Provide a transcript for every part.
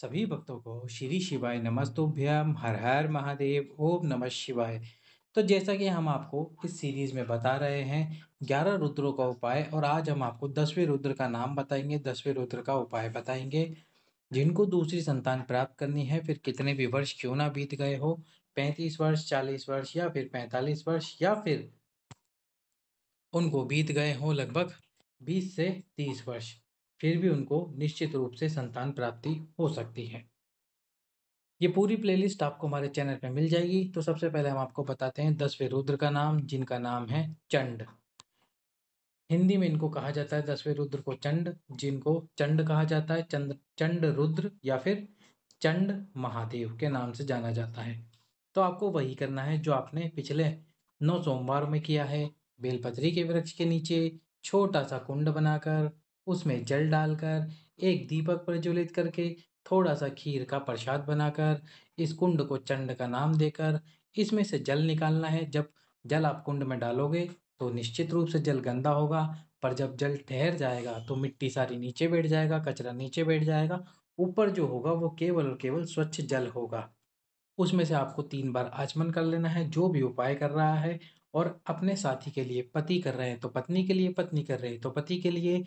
सभी भक्तों को श्री शिवाय नमस्तुभ्यम हर हर महादेव ओम नमः शिवाय तो जैसा कि हम आपको इस सीरीज़ में बता रहे हैं ग्यारह रुद्रों का उपाय और आज हम आपको दसवें रुद्र का नाम बताएंगे दसवें रुद्र का उपाय बताएंगे जिनको दूसरी संतान प्राप्त करनी है फिर कितने भी वर्ष क्यों ना बीत गए हो पैंतीस वर्ष चालीस वर्ष या फिर पैंतालीस वर्ष या फिर उनको बीत गए हों लगभग बीस से तीस वर्ष फिर भी उनको निश्चित रूप से संतान प्राप्ति हो सकती है ये पूरी प्लेलिस्ट आपको हमारे चैनल पे मिल जाएगी तो सबसे पहले हम आपको बताते हैं दसवें रुद्र का नाम जिनका नाम है चंड हिंदी में इनको कहा जाता है दसवें रुद्र को चंड जिनको चंड कहा जाता है चंद चंड रुद्र या फिर चंड महादेव के नाम से जाना जाता है तो आपको वही करना है जो आपने पिछले नौ सोमवार में किया है बेलपत्री के वृक्ष के नीचे छोटा सा कुंड बनाकर उसमें जल डालकर एक दीपक प्रज्वलित करके थोड़ा सा खीर का प्रसाद बनाकर इस कुंड को चंड का नाम देकर इसमें से जल निकालना है जब जल आप कुंड में डालोगे तो निश्चित रूप से जल गंदा होगा पर जब जल ठहर जाएगा तो मिट्टी सारी नीचे बैठ जाएगा कचरा नीचे बैठ जाएगा ऊपर जो होगा वो केवल और केवल स्वच्छ जल होगा उसमें से आपको तीन बार आचमन कर लेना है जो भी उपाय कर रहा है और अपने साथी के लिए पति कर रहे हैं तो पत्नी के लिए पत्नी कर रहे हैं तो पति के लिए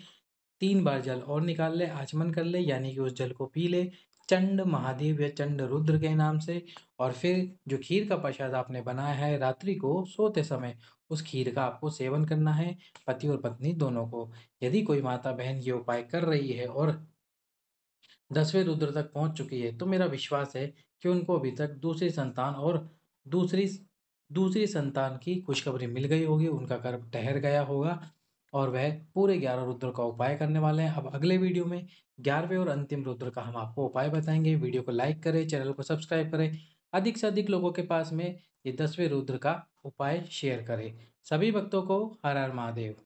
तीन बार जल और निकाल ले आचमन कर ले यानी कि उस जल को पी ले चंड महादेव या चंड रुद्र के नाम से और फिर जो खीर का प्रसाद आपने बनाया है रात्रि को सोते समय उस खीर का आपको सेवन करना है पति और पत्नी दोनों को यदि कोई माता बहन ये उपाय कर रही है और दसवें रुद्र तक पहुंच चुकी है तो मेरा विश्वास है कि उनको अभी तक दूसरी संतान और दूसरी दूसरी संतान की खुशखबरी मिल गई होगी उनका गर्भ ठहर गया होगा और वह पूरे ग्यारह रुद्र का उपाय करने वाले हैं अब अगले वीडियो में ग्यारहवें और अंतिम रुद्र का हम आपको उपाय बताएंगे वीडियो को लाइक करें चैनल को सब्सक्राइब करें अधिक से अधिक लोगों के पास में ये दसवें रुद्र का उपाय शेयर करें सभी भक्तों को हर हर महादेव